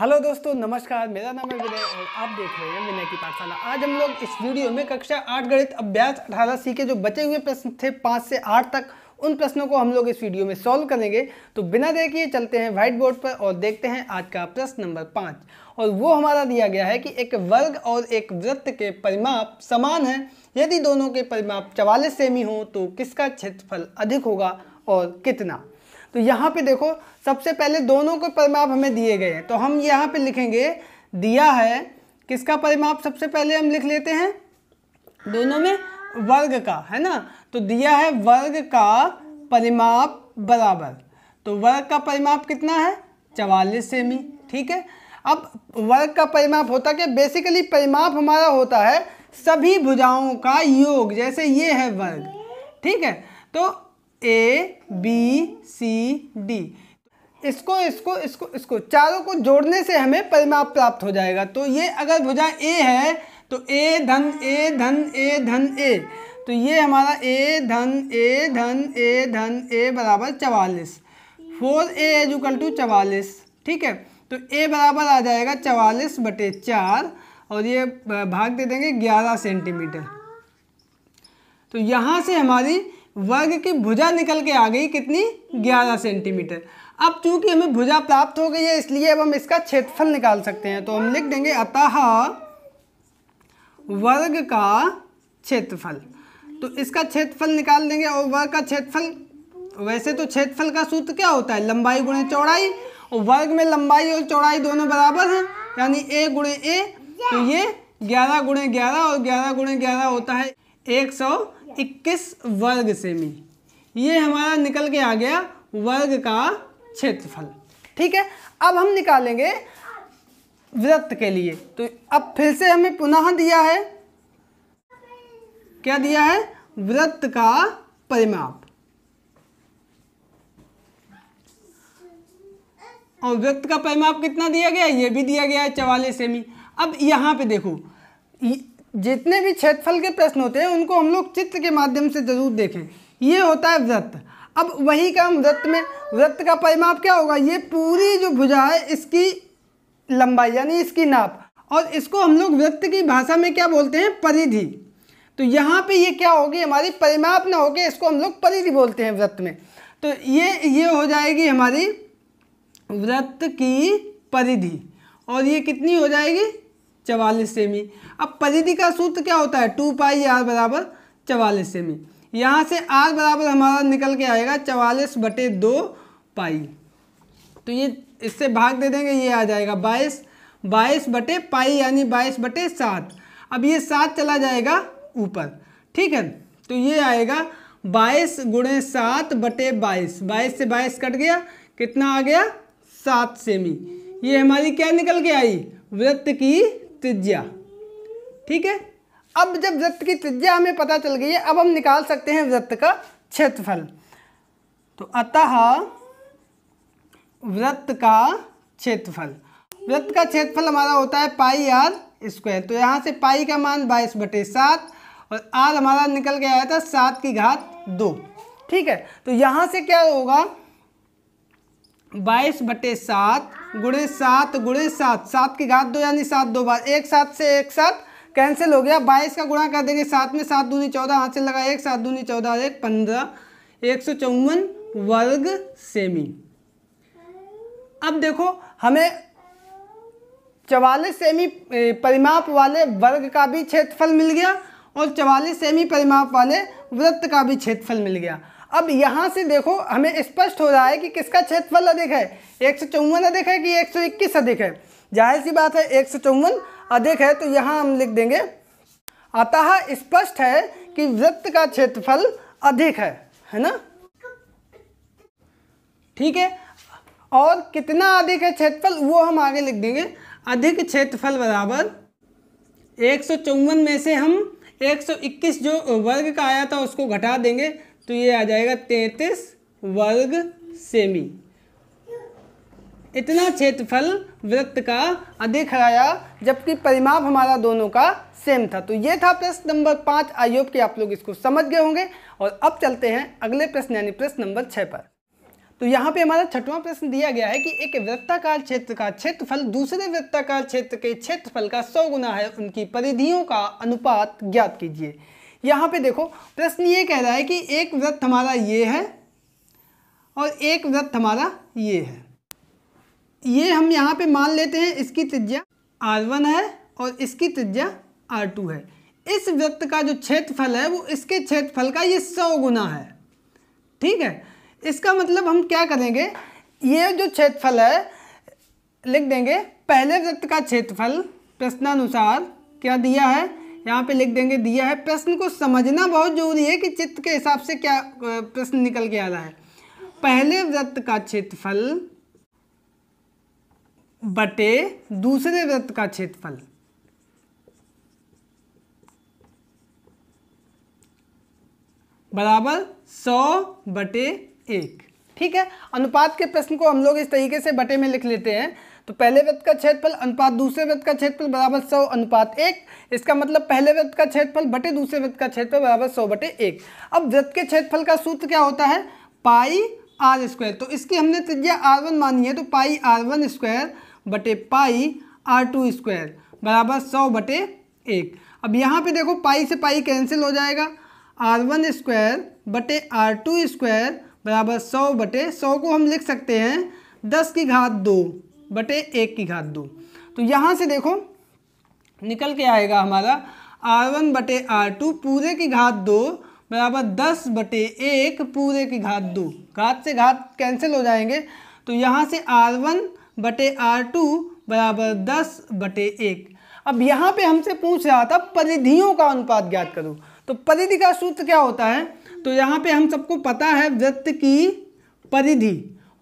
hello दोस्तों नमस्कार मेरा नाम है विनय और आप देख रहे हैं विनय की पाठशाला आज हम लोग इस वीडियो में कक्षा आठ गणित अभ्यास अठारह सी के जो बचे हुए प्रश्न थे पाँच से आठ तक उन प्रश्नों को हम लोग इस वीडियो में सॉल्व करेंगे तो बिना देर किए चलते हैं व्हाइट बोर्ड पर और देखते हैं आज का प्रश्न नंबर पाँच और वो हमारा दिया गया है कि एक वर्ग और एक वृत्त के परिमाप समान है यदि दोनों के परिमाप चवालीस सेमी हों तो किसका क्षेत्रफल अधिक होगा और कितना तो यहाँ पे देखो सबसे पहले दोनों के परिमाप हमें दिए गए हैं तो हम यहाँ पे लिखेंगे दिया है किसका परिमाप सबसे पहले हम लिख लेते हैं दोनों में वर्ग का है ना तो दिया है वर्ग का परिमाप बराबर तो वर्ग का परिमाप कितना है चवालीस सेमी ठीक है अब वर्ग का परिमाप होता क्या बेसिकली परिमाप हमारा होता है सभी भुजाओं का योग जैसे ये है वर्ग ठीक है तो ए बी सी डी इसको इसको इसको इसको चारों को जोड़ने से हमें परिमाप प्राप्त हो जाएगा तो ये अगर भुजा ए है तो ए धन ए धन ए धन ए तो ये हमारा ए धन ए धन ए धन ए बराबर चवालीस फोर ए एजुकल टू चवालीस ठीक है तो ए बराबर आ जाएगा चवालीस बटे चार और ये भाग दे देंगे ग्यारह सेंटीमीटर तो यहाँ से हमारी वर्ग की भुजा निकल के आ गई कितनी 11 सेंटीमीटर अब चूंकि हमें भुजा प्राप्त हो गई है इसलिए अब हम इसका क्षेत्रफल निकाल सकते हैं तो हम लिख देंगे अतः वर्ग का क्षेत्रफल तो इसका क्षेत्रफल निकाल देंगे और वर्ग का क्षेत्रफल वैसे तो क्षेत्रफल का सूत्र क्या होता है लंबाई गुणे चौड़ाई और वर्ग में लंबाई और चौड़ाई दोनों बराबर हैं यानी ए गुणे ए तो ये ग्यारह गुणे ग्यारह और ग्यारह गुणे ग्यारह होता है एक सौ इक्कीस वर्ग सेमी ये हमारा निकल के आ गया वर्ग का क्षेत्रफल ठीक है अब हम निकालेंगे वृत्त के लिए तो अब फिर से हमें पुनः दिया है क्या दिया है वृत्त का परिमाप और वृत्त का परिमाप कितना दिया गया ये भी दिया गया है चवालीस सेमी अब यहां पे देखो जितने भी क्षेत्रफल के प्रश्न होते हैं उनको हम लोग चित्र के माध्यम से जरूर देखें ये होता है वृत्त अब वही काम वृत्त में वृत्त का परिमाप क्या होगा ये पूरी जो भुजा है इसकी लंबाई यानी इसकी नाप और इसको हम लोग वृत्त की भाषा में क्या बोलते हैं परिधि तो यहाँ पे ये क्या होगी हमारी परिमाप ना होगी इसको हम लोग परिधि बोलते हैं वृत्त में तो ये ये हो जाएगी हमारी वृत्त की परिधि और ये कितनी हो जाएगी चवालीस सेमी अब परिधि का सूत्र क्या होता है टू पाई आर बराबर चवालीस सेमी यहाँ से आर बराबर हमारा निकल के आएगा चवालीस बटे दो पाई तो ये इससे भाग दे देंगे ये आ जाएगा बाईस बाईस बटे पाई यानी बाईस बटे सात अब ये सात चला जाएगा ऊपर ठीक है तो ये आएगा बाईस गुणे सात बटे बाईस बाईस से बाईस कट गया कितना आ गया सात सेमी ये हमारी क्या निकल के आई वृत्त की त्रिज्या ठीक है अब जब वृत्त की त्रिज्या हमें पता चल गई है अब हम निकाल सकते हैं वृत्त का क्षेत्रफल तो अतः वृत्त का क्षेत्रफल वृत्त का क्षेत्रफल हमारा होता है पाई आर स्क्वायर तो यहाँ से पाई का मान बाईस बटे सात और आर हमारा निकल के आया था सात की घात दो ठीक है तो यहाँ से क्या होगा बाईस बटे सात गुड़े सात गुड़े सात सात की घात दो यानी सात दो बार एक सात से एक साथ कैंसिल हो गया बाईस का गुणा कर देंगे सात में सात दूनी चौदह हाथ से लगा एक सात दूनी चौदह एक पंद्रह एक सौ चौवन वर्ग सेमी अब देखो हमें चवालीस सेमी परिमाप वाले वर्ग का भी क्षेत्रफल मिल गया और चवालीस सेमी परिमाप वाले वृत्त का भी क्षेत्रफल मिल गया अब यहाँ से देखो हमें स्पष्ट हो रहा है कि किसका क्षेत्रफल अधिक है एक सौ चौवन अधिक है कि एक सौ इक्कीस अधिक है जाहिर सी बात है एक सौ चौवन अधिक है तो यहाँ हम लिख देंगे अतः स्पष्ट है कि वृत्त का क्षेत्रफल अधिक है है ना ठीक है और कितना अधिक है क्षेत्रफल वो हम आगे लिख देंगे अधिक क्षेत्रफल बराबर एक में से हम 121 जो वर्ग का आया था उसको घटा देंगे तो ये आ जाएगा तैंतीस वर्ग सेमी इतना क्षेत्रफल वृत्त का अधिक आया जबकि परिमाप हमारा दोनों का सेम था तो ये था प्रश्न नंबर पाँच आयोग के आप लोग इसको समझ गए होंगे और अब चलते हैं अगले प्रश्न यानी प्रश्न नंबर छः पर तो यहाँ पे हमारा छठवां प्रश्न दिया गया है कि एक वृत्ताकार क्षेत्र का क्षेत्रफल दूसरे वृत्ताकार क्षेत्र के क्षेत्रफल का सौ गुना है उनकी परिधियों का अनुपात ज्ञात कीजिए यहाँ पे देखो प्रश्न ये कह रहा है कि एक व्रत हमारा ये है और एक व्रत हमारा ये है ये हम यहाँ पे मान लेते हैं इसकी त्रिज्या आर वन है और इसकी त्रिज्या आर टू है इस व्रत का जो क्षेत्रफल है वो इसके क्षेत्रफल का ये सौ गुना है ठीक है इसका मतलब हम क्या करेंगे ये जो क्षेत्रफल है लिख देंगे पहले व्रत का क्षेत्रफल प्रश्नानुसार क्या दिया है यहाँ पे लिख देंगे दिया है प्रश्न को समझना बहुत जरूरी है कि चित्र के हिसाब से क्या प्रश्न निकल के आ रहा है पहले व्रत का क्षेत्रफल बटे दूसरे व्रत का क्षेत्रफल बराबर सौ बटे एक ठीक है अनुपात के प्रश्न को हम लोग इस तरीके से बटे में लिख लेते हैं तो पहले व्यक्त का क्षेत्रफल अनुपात दूसरे व्यक्त का क्षेत्रफल बराबर सौ अनुपात एक इसका मतलब पहले व्यक्त का क्षेत्रफल बटे दूसरे व्यक्त का क्षेत्रफल बराबर सौ बटे एक अब व्यक्त के क्षेत्रफल का सूत्र क्या होता है पाई आर स्क्वायर तो इसकी हमने त्रिज्या आर वन मानी है तो पाई आर वन स्क्वायर बटे पाई आर टू स्क्वायर बराबर सौ बटे एक अब यहाँ पे देखो पाई से पाई कैंसिल हो जाएगा आर वन स्क्वायर बटे आर टू स्क्वायर बराबर सौ बटे सौ को हम लिख सकते हैं दस की घात दो बटे एक की घात दो तो यहाँ से देखो निकल के आएगा हमारा आर वन बटे आर टू पूरे की घात दो बराबर दस बटे एक पूरे की घात दो घात से घात कैंसिल हो जाएंगे तो यहाँ से आर वन बटे आर टू बराबर दस बटे एक अब यहाँ पे हमसे पूछ रहा था परिधियों का अनुपात ज्ञात करो तो परिधि का सूत्र क्या होता है तो यहाँ पे हम सबको पता है वृत्त की परिधि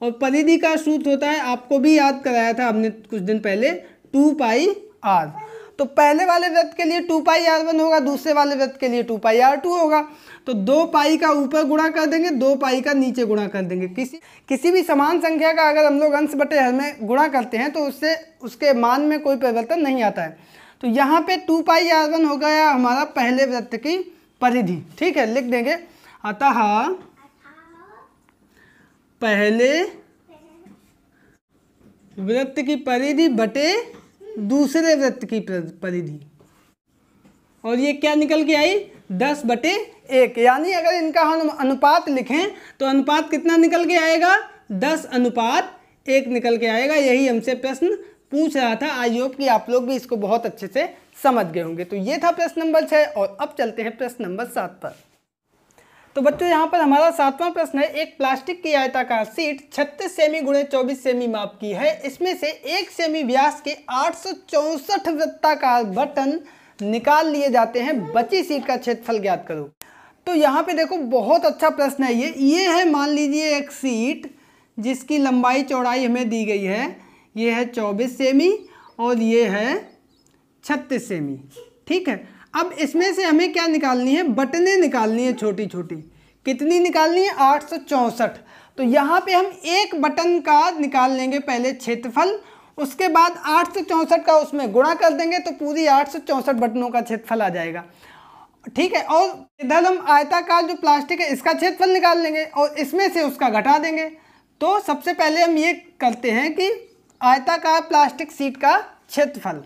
और परिधि का सूत्र होता है आपको भी याद कराया था हमने कुछ दिन पहले टू पाई आर तो पहले वाले व्रत के लिए टू पाई आर वन होगा दूसरे वाले व्रत के लिए टू पाई आर टू होगा तो दो पाई का ऊपर गुणा कर देंगे दो पाई का नीचे गुणा कर देंगे किसी किसी भी समान संख्या का अगर हम लोग अंश बटे हर में गुणा करते हैं तो उससे उसके मान में कोई परिवर्तन नहीं आता है तो यहाँ पे टू पाई आर वन हो गया हमारा पहले व्रत की परिधि ठीक है लिख देंगे अतः पहले वृत्त की परिधि बटे दूसरे वृत्त की परिधि और ये क्या निकल के आई दस बटे एक यानी अगर इनका हम अनुपात लिखें तो अनुपात कितना निकल के आएगा दस अनुपात एक निकल के आएगा यही हमसे प्रश्न पूछ रहा था आई होप कि आप लोग भी इसको बहुत अच्छे से समझ गए होंगे तो ये था प्रश्न नंबर छः और अब चलते हैं प्रश्न नंबर सात पर तो बच्चों यहाँ पर हमारा सातवां प्रश्न है एक प्लास्टिक की आयताकार सीट 36 सेमी गुणे चौबीस सेमी माप की है इसमें से एक सेमी व्यास के आठ वृत्ताकार बटन निकाल लिए जाते हैं बची सीट का क्षेत्रफल ज्ञात करो तो यहाँ पे देखो बहुत अच्छा प्रश्न है ये ये है मान लीजिए एक सीट जिसकी लंबाई चौड़ाई हमें दी गई है ये है चौबीस सेमी और ये है छत्तीस सेमी ठीक है अब इसमें से हमें क्या निकालनी है बटने निकालनी है छोटी छोटी कितनी निकालनी है आठ सौ चौंसठ तो यहाँ पे हम एक बटन का निकाल लेंगे पहले क्षेत्रफल उसके बाद आठ सौ चौंसठ का उसमें गुणा कर देंगे तो पूरी आठ सौ चौंसठ बटनों का क्षेत्रफल आ जाएगा ठीक है और इधर हम आयताकार जो प्लास्टिक है इसका क्षेत्रफल निकाल लेंगे और इसमें से उसका घटा देंगे तो सबसे पहले हम ये करते हैं कि आयताकार प्लास्टिक सीट का क्षेत्रफल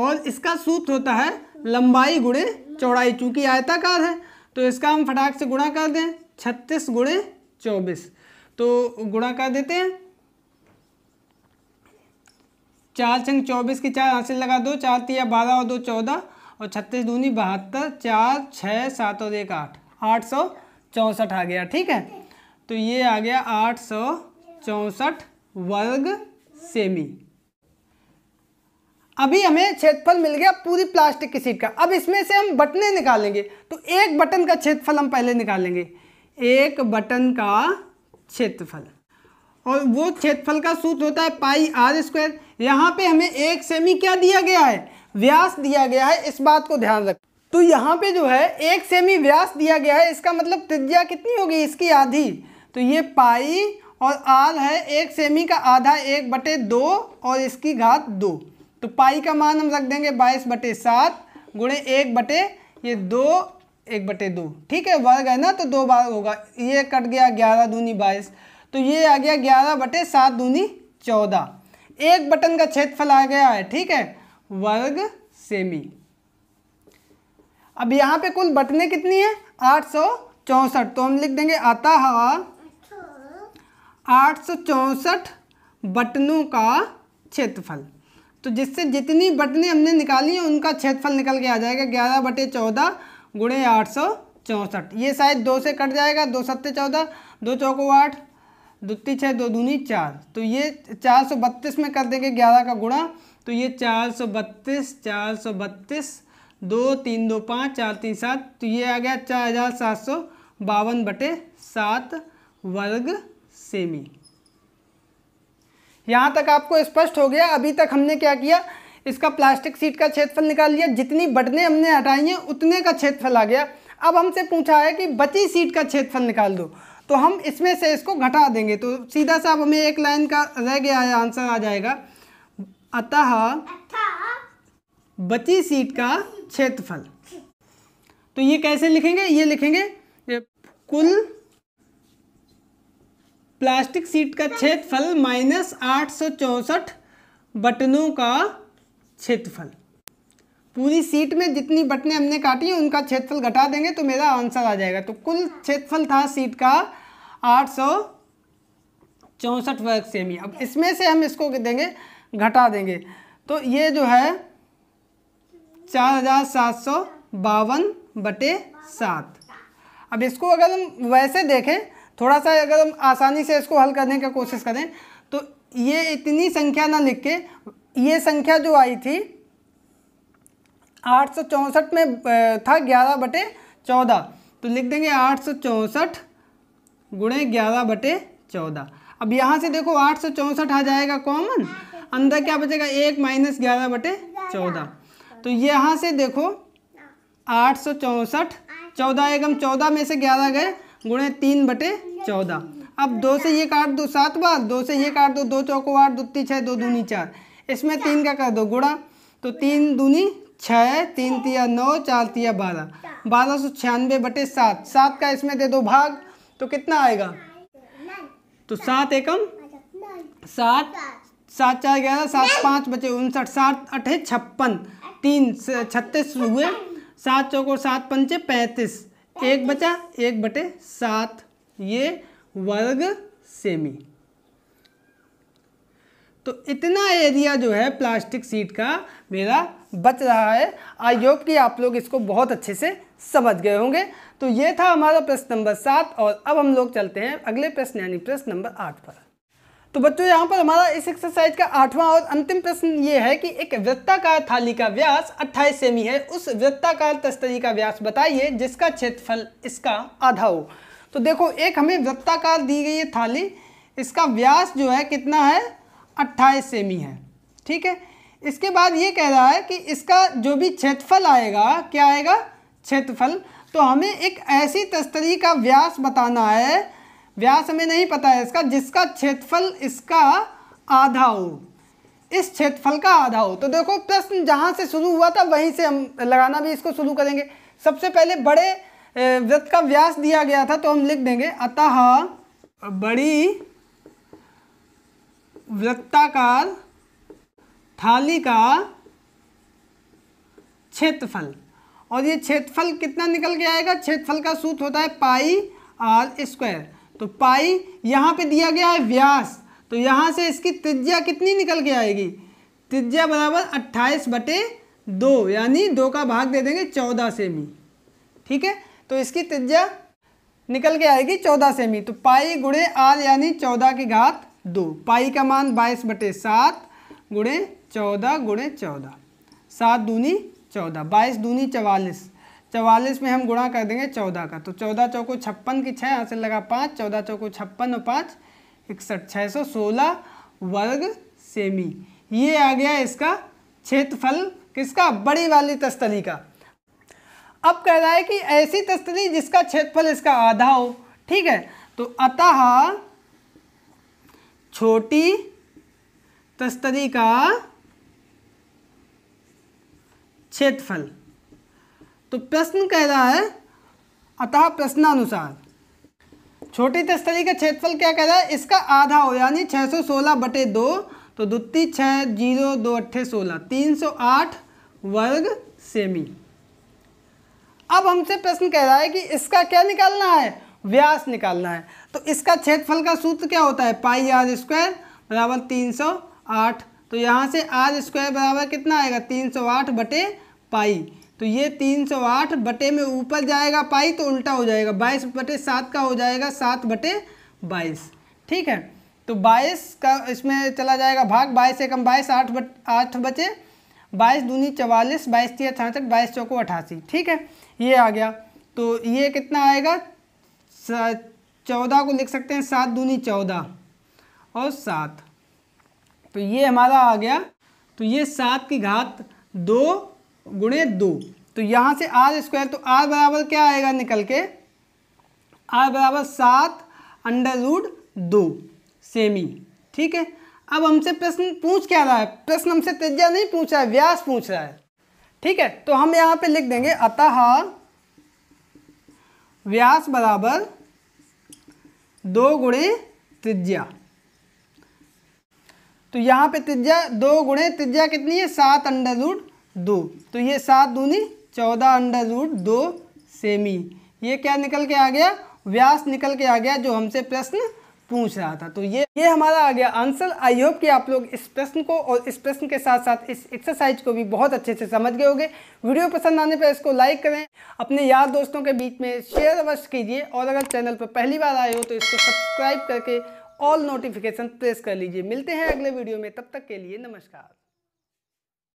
और इसका सूत्र होता है लंबाई गुणे चौड़ाई चूंकि आयताकार है तो इसका हम फटाक से गुणा कर दें छत्तीस गुणे चौबीस तो गुणा कर देते हैं चार छंग चौबीस की चार हासिल लगा दो चार तिया बारह और दो चौदह और छत्तीस दूनी बहत्तर चार छः सात और एक आठ आठ सौ चौंसठ आ गया ठीक है तो ये आ गया आठ सौ चौंसठ वर्ग सेमी अभी हमें क्षेत्रफल मिल गया पूरी प्लास्टिक की सीट का अब इसमें से हम बटने निकालेंगे तो एक बटन का क्षेत्रफल हम पहले निकालेंगे एक बटन का क्षेत्रफल और वो क्षेत्रफल का सूत्र होता है पाई आर स्क्वायर यहाँ पे हमें एक सेमी क्या दिया गया है व्यास दिया गया है इस बात को ध्यान रख तो यहाँ पे जो है एक सेमी व्यास दिया गया है इसका मतलब त्रिज्या कितनी होगी इसकी आधी तो ये पाई और आर है एक सेमी का आधा एक बटे दो और इसकी घात दो तो पाई का मान हम रख देंगे बाईस बटे सात गुणे एक बटे ये दो एक बटे दो ठीक है वर्ग है ना तो दो बार होगा ये कट गया ग्यारह दूनी बाईस तो ये आ गया ग्यारह बटे सात दूनी चौदह एक बटन का क्षेत्रफल आ गया है ठीक है वर्ग सेमी अब यहाँ पे कुल बटने कितनी है आठ सौ चौंसठ तो हम लिख देंगे आता हवा आठ सौ चौंसठ बटनों का क्षेत्रफल तो जिससे जितनी बटने हमने निकाली हैं उनका क्षेत्रफल निकल के आ जाएगा ग्यारह बटे चौदह गुणे आठ सौ चौंसठ ये शायद दो से कट जाएगा दो सत्ते चौदह दो चौको आठ दुत्ती छः दो दूनी चार तो ये चार सौ बत्तीस में कर देंगे ग्यारह का गुणा तो ये चार सौ बत्तीस चार सौ बत्तीस दो तीन दो पाँच चार तीन सात तो ये आ गया चार हज़ार सात सौ बावन बटे सात वर्ग सेमी यहाँ तक आपको स्पष्ट हो गया अभी तक हमने क्या किया इसका प्लास्टिक सीट का क्षेत्रफल निकाल लिया जितनी बटने हमने हटाई हैं उतने का क्षेत्रफल आ गया अब हमसे पूछा है कि बची सीट का क्षेत्रफल निकाल दो तो हम इसमें से इसको घटा देंगे तो सीधा सा अब हमें एक लाइन का रह गया है आंसर आ जाएगा अतः बची सीट का क्षेत्रफल तो ये कैसे लिखेंगे ये लिखेंगे कुल प्लास्टिक सीट का क्षेत्रफल माइनस आठ सौ चौंसठ बटनों का क्षेत्रफल पूरी सीट में जितनी बटने हमने काटी हैं उनका क्षेत्रफल घटा देंगे तो मेरा आंसर आ जाएगा तो कुल क्षेत्रफल था सीट का आठ सौ चौंसठ वर्ग सेमी अब इसमें से हम इसको देंगे घटा देंगे तो ये जो है चार हज़ार सात सौ बावन बटे सात अब इसको अगर हम वैसे देखें थोड़ा सा अगर हम आसानी से इसको हल करने का कोशिश करें तो ये इतनी संख्या ना लिख के ये संख्या जो आई थी आठ सौ चौंसठ में था ग्यारह बटे चौदह तो लिख देंगे आठ सौ चौंसठ गुणे ग्यारह बटे चौदह अब यहाँ से देखो आठ सौ चौंसठ आ जाएगा कॉमन अंदर क्या बचेगा एक माइनस ग्यारह बटे चौदह तो यहाँ से देखो आठ सौ चौंसठ चौदह एकम चौदह में से ग्यारह गए गुणे तीन बटे चौदह अब दो से ये काट दो सात बार दो से ये काट दो दो चौको आठ दो छः दो दूनी चार इसमें तीन का कर दो गुड़ा तो तीन दूनी छः तीन तिया नौ चार तिया बारह बारह सौ छियानवे बटे सात सात का इसमें दे दो भाग तो कितना आएगा तो सात एकम सात सात चार ग्यारह सात पाँच बचे उनसठ सात अठे छप्पन तीन छत्तीस हुए सात चौको सात पंचे पैंतीस एक बचा एक बटे सात ये वर्ग सेमी तो इतना एरिया जो है प्लास्टिक सीट का मेरा बच रहा है आई होप कि आप लोग इसको बहुत अच्छे से समझ गए होंगे तो ये था हमारा प्रश्न नंबर सात और अब हम लोग चलते हैं अगले प्रश्न यानी प्रश्न नंबर आठ पर तो बच्चों यहाँ पर हमारा इस एक्सरसाइज का आठवां और अंतिम प्रश्न ये है कि एक वृत्ताकार थाली का व्यास 28 सेमी है उस वृत्ताकार तस्तरी का व्यास बताइए जिसका क्षेत्रफल इसका आधा हो तो देखो एक हमें वृत्ताकार दी गई है थाली इसका व्यास जो है कितना है अट्ठाईस सेमी है ठीक है इसके बाद ये कह रहा है कि इसका जो भी क्षेत्रफल आएगा क्या आएगा क्षेत्रफल तो हमें एक ऐसी तस्तरी का व्यास बताना है व्यास हमें नहीं पता है इसका जिसका क्षेत्रफल इसका आधा हो इस क्षेत्रफल का आधा हो तो देखो प्रश्न जहाँ से शुरू हुआ था वहीं से हम लगाना भी इसको शुरू करेंगे सबसे पहले बड़े वृत्त का व्यास दिया गया था तो हम लिख देंगे अतः बड़ी वृत्ताकार थाली का क्षेत्रफल और ये क्षेत्रफल कितना निकल के आएगा क्षेत्रफल का सूत्र होता है पाई आर स्क्वायर तो पाई यहाँ पे दिया गया है व्यास तो यहाँ से इसकी त्रिज्या कितनी निकल के आएगी त्रिज्या बराबर अट्ठाईस बटे दो यानी दो का भाग दे देंगे चौदह सेमी ठीक है तो इसकी त्रिज्या निकल के आएगी चौदह सेमी तो पाई गुड़े आर यानी चौदह की घात दो पाई का मान बाईस बटे सात गुड़े चौदह गुड़े चौदह सात दूनी चौदह बाईस दूनी चवालीस चवालीस में हम गुणा कर देंगे चौदह का तो चौदह चौको छप्पन की छः हासिल लगा पाँच चौदह चौको छप्पन और पाँच इकसठ छः सौ सोलह वर्ग सेमी ये आ गया इसका क्षेत्रफल किसका बड़ी वाली तस्तली का अब कह रहा है कि ऐसी तस्तरी जिसका क्षेत्रफल इसका आधा हो ठीक है तो अतः छोटी तस्तरी का क्षेत्रफल तो प्रश्न कह रहा है अतः प्रश्नानुसार छोटी तस्तरी का क्षेत्रफल क्या कह रहा है इसका आधा हो यानी 616 सौ बटे दो तो दुत्ती छः जीरो दो अट्ठे सोलह तीन सौ आठ वर्ग सेमी अब हमसे प्रश्न कह रहा है कि इसका क्या निकालना है व्यास निकालना है तो इसका क्षेत्रफल का सूत्र क्या होता है पाई आर स्क्वायर बराबर तीन सौ आठ तो यहाँ से आर स्क्वायर बराबर कितना आएगा तीन सौ आठ बटे पाई तो ये तीन सौ आठ बटे में ऊपर जाएगा पाई तो उल्टा हो जाएगा बाईस बटे सात का हो जाएगा सात बटे बाईस ठीक है तो बाईस का इसमें चला जाएगा भाग बाईस एकम बाईस आठ बट आठ बचे बाईस दूनी चवालीस बाईस तीस छाछठ बाईस चौको अठासी ठीक है ये आ गया तो ये कितना आएगा चौदह को लिख सकते हैं सात दूनी चौदह और सात तो ये हमारा आ गया तो ये सात की घात दो गुणे दो तो यहाँ से आर स्क्वायर तो आर बराबर क्या आएगा निकल के आर बराबर सात अंडर रूट दो सेमी ठीक है अब हमसे प्रश्न पूछ क्या रहा है प्रश्न हमसे त्रिज्या नहीं पूछ रहा है व्यास पूछ रहा है ठीक है तो हम यहाँ पे लिख देंगे अतः व्यास बराबर दो गुणे त्रिज्या तो यहाँ पे त्रिज्या दो गुणे त्रिज्या कितनी है सात अंडर रूट दो तो ये सात दूनी चौदह अंडर रूट दो सेमी ये क्या निकल के आ गया व्यास निकल के आ गया जो हमसे प्रश्न पूछ रहा था तो ये ये हमारा आ गया आंसर आई होप कि आप लोग इस प्रश्न को और इस प्रश्न के साथ साथ इस एक्सरसाइज को भी बहुत अच्छे से समझ गए होंगे वीडियो पसंद आने पर इसको लाइक करें अपने यार दोस्तों के बीच में शेयर अवश्य कीजिए और अगर चैनल पर पहली बार आए हो तो इसको सब्सक्राइब करके ऑल नोटिफिकेशन प्रेस कर लीजिए मिलते हैं अगले वीडियो में तब तक के लिए नमस्कार